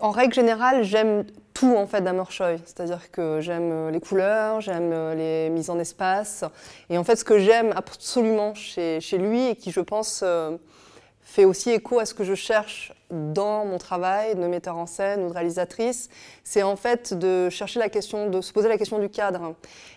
en règle générale, j'aime tout en fait C'est-à-dire que j'aime euh, les couleurs, j'aime euh, les mises en espace. Et en fait, ce que j'aime absolument chez, lui et qui, je pense, euh, fait aussi écho à ce que je cherche dans mon travail de metteur en scène ou de réalisatrice, c'est en fait de chercher la question, de se poser la question du cadre.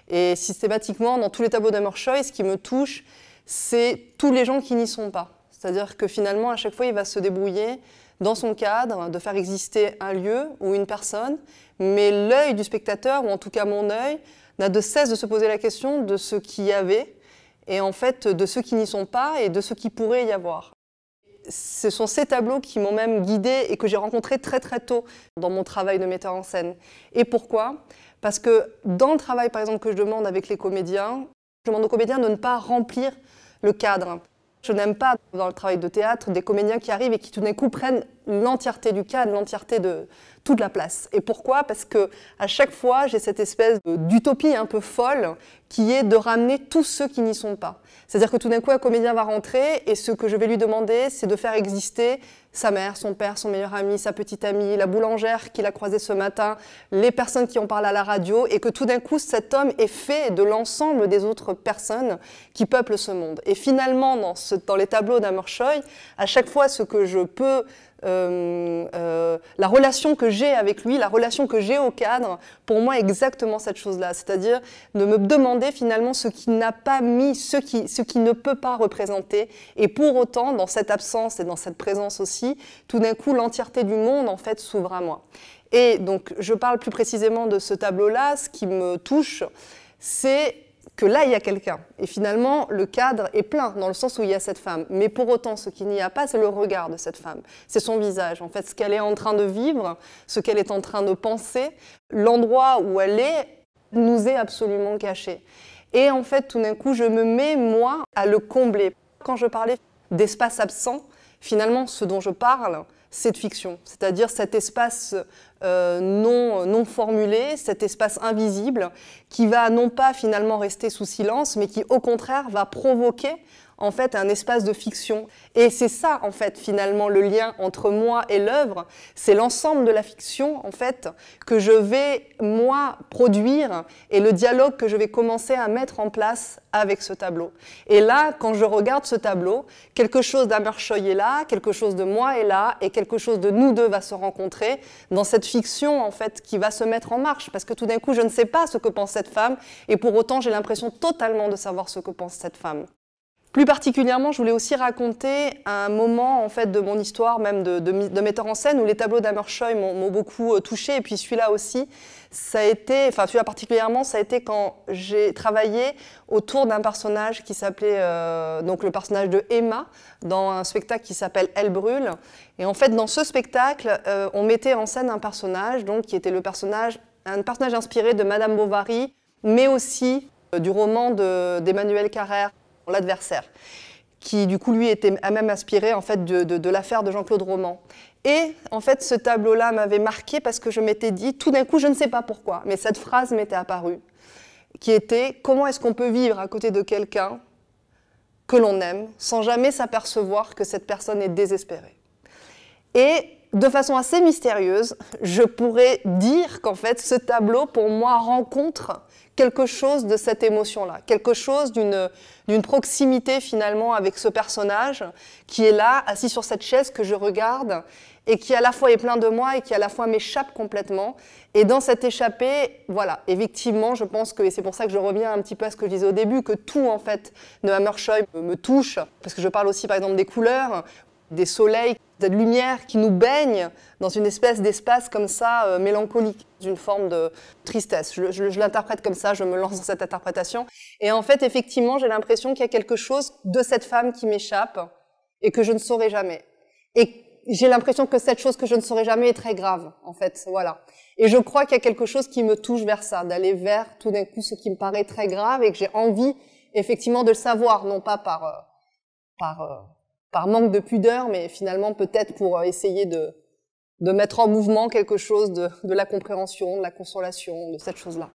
Et systématiquement, dans tous les tableaux d'Amorchoy, ce qui me touche, c'est tous les gens qui n'y sont pas. C'est-à-dire que finalement, à chaque fois, il va se débrouiller dans son cadre, hein, de faire exister un lieu ou une personne, mais l'œil du spectateur, ou en tout cas mon œil, n'a de cesse de se poser la question de ce qu'il y avait, et en fait de ceux qui n'y sont pas et de ce qui pourrait y avoir. Ce sont ces tableaux qui m'ont même guidée et que j'ai rencontré très très tôt dans mon travail de metteur en scène. Et pourquoi Parce que dans le travail par exemple que je demande avec les comédiens, je demande aux comédiens de ne pas remplir le cadre. Je n'aime pas dans le travail de théâtre des comédiens qui arrivent et qui tout d'un coup prennent l'entièreté du cadre, l'entièreté de toute la place. Et pourquoi Parce que à chaque fois, j'ai cette espèce d'utopie un peu folle qui est de ramener tous ceux qui n'y sont pas. C'est-à-dire que tout d'un coup, un comédien va rentrer et ce que je vais lui demander, c'est de faire exister sa mère, son père, son meilleur ami, sa petite amie, la boulangère qu'il a croisée ce matin, les personnes qui ont parlé à la radio, et que tout d'un coup, cet homme est fait de l'ensemble des autres personnes qui peuplent ce monde. Et finalement, dans, les tableaux d'Amershoy, à chaque fois, ce que je peux euh, euh, la relation que j'ai avec lui, la relation que j'ai au cadre, pour moi, exactement cette chose-là. C'est-à-dire de me demander finalement ce qui n'a pas mis, ce qui, ce qui ne peut pas représenter. Et pour autant, dans cette absence et dans cette présence aussi, tout d'un coup, l'entièreté du monde, en fait, s'ouvre à moi. Et donc, je parle plus précisément de ce tableau-là. Ce qui me touche, c'est que là, il y a quelqu'un. Et finalement, le cadre est plein dans le sens où il y a cette femme. Mais pour autant, ce qu'il n'y a pas, c'est le regard de cette femme. C'est son visage, en fait, ce qu'elle est en train de vivre, ce qu'elle est en train de penser. L'endroit où elle est nous est absolument caché. Et en fait, tout d'un coup, je me mets, moi, à le combler. Quand je parlais d'espace absent, finalement, ce dont je parle, cette fiction, c'est-à-dire cet espace euh, non formulé, cet espace invisible qui va non pas finalement rester sous silence, mais qui au contraire va provoquer en fait un espace de fiction. Et c'est ça, en fait, finalement, le lien entre moi et l'œuvre. C'est l'ensemble de la fiction, en fait, que je vais, moi, produire et le dialogue que je vais commencer à mettre en place avec ce tableau. Et là, quand je regarde ce tableau, quelque chose d'Amershoy est là, quelque chose de moi est là, et quelque chose de nous deux va se rencontrer dans cette fiction, en fait, qui va se mettre en marche. Parce que tout d'un coup, je ne sais pas ce que pense cette femme, et pour autant, j'ai l'impression totalement de savoir ce que pense cette femme. Plus particulièrement, je voulais aussi raconter un moment en fait de mon histoire, même de, de, metteur en scène, où les tableaux d'Amershoy m'ont beaucoup euh, touché Et puis celui-là aussi, ça a été, enfin celui-là particulièrement, ça a été quand j'ai travaillé autour d'un personnage qui s'appelait euh, donc le personnage de Emma dans un spectacle qui s'appelle Elle brûle. Et en fait, dans ce spectacle, euh, on mettait en scène un personnage, donc qui était le personnage, un personnage inspiré de Madame Bovary, mais aussi du roman d'Emmanuel Carrère l'adversaire, qui du coup lui était à même inspiré en fait de, de, l'affaire de Jean-Claude Roman. Et en fait, ce tableau-là m'avait marqué parce que je m'étais dit, tout d'un coup, je ne sais pas pourquoi, mais cette phrase m'était apparue, qui était comment est-ce qu'on peut vivre à côté de quelqu'un que l'on aime sans jamais s'apercevoir que cette personne est désespérée. Et de façon assez mystérieuse, je pourrais dire qu'en fait, ce tableau, pour moi, rencontre quelque chose de cette émotion-là, quelque chose d'une proximité finalement avec ce personnage qui est là, assis sur cette chaise que je regarde et qui à la fois est plein de moi et qui à la fois m'échappe complètement. Et dans cette échappée, voilà, effectivement, je pense que, et c'est pour ça que je reviens un petit peu à ce que je disais au début, que tout en fait de Hammershoy me touche, parce que je parle aussi par exemple des couleurs, des soleils cette lumière qui nous baigne dans une espèce d'espace comme ça euh, mélancolique, d'une forme de tristesse. Je, l'interprète comme ça, je me lance dans cette interprétation. Et en fait, effectivement, j'ai l'impression qu'il y a quelque chose de cette femme qui m'échappe et que je ne saurai jamais. Et j'ai l'impression que cette chose que je ne saurai jamais est très grave, en fait, voilà. Et je crois qu'il y a quelque chose qui me touche vers ça, d'aller vers tout d'un coup ce qui me paraît très grave et que j'ai envie, effectivement, de le savoir, non pas par, euh, par euh, par manque de pudeur, mais finalement peut-être pour euh, essayer de, de mettre en mouvement quelque chose de, de la compréhension, de la consolation, de cette chose-là.